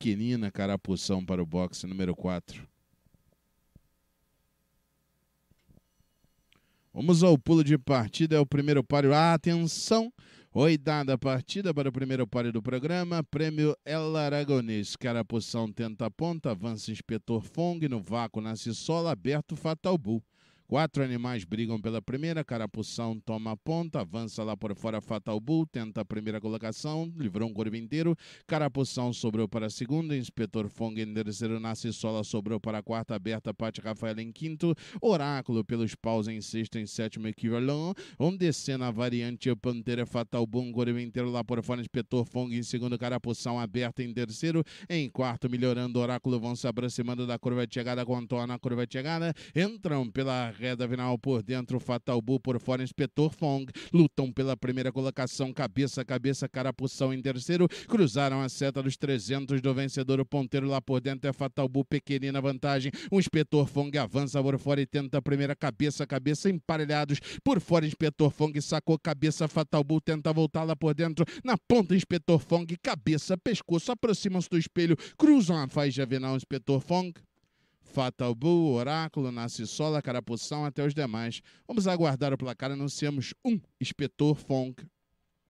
pequenina carapução para o boxe número 4. Vamos ao pulo de partida, é o primeiro páreo. Atenção! Oitava partida para o primeiro páreo do programa. Prêmio El Aragonês. Carapução tenta a ponta, avança Inspetor Fong, no vácuo nasce sola, aberto Fatal Bull. Quatro animais brigam pela primeira, Carapução toma a ponta, avança lá por fora Fatal Bull, tenta a primeira colocação, livrou um corpo inteiro, Carapução sobrou para a segunda, Inspetor Fong em terceiro, Nasce Sola sobrou para a quarta, aberta, Pati Rafaela em quinto, Oráculo pelos paus em sexto, em sétimo, Equivalon, onde cena a variante Pantera Fatal Bull, corpo inteiro lá por fora, Inspetor Fong em segundo, Carapução aberta em terceiro, em quarto, melhorando, Oráculo vão se aproximando da curva de chegada, contorna a curva de chegada, entram pela reta final por dentro, Fatal Bull por fora, Inspetor Fong. Lutam pela primeira colocação, cabeça a cabeça, Carapução em terceiro. Cruzaram a seta dos 300 do vencedor, o ponteiro lá por dentro é Fatal Bull, pequenina vantagem. O Inspetor Fong avança por fora e tenta a primeira cabeça a cabeça, emparelhados. Por fora, Inspetor Fong sacou cabeça, Fatal Bull tenta voltar lá por dentro. Na ponta, Inspetor Fong, cabeça, pescoço, aproximam-se do espelho, cruzam a faixa final, Inspetor Fong. Fatal Bull, Oráculo, Narcissola, Carapução, até os demais. Vamos aguardar o placar, anunciamos um, Inspetor Fonk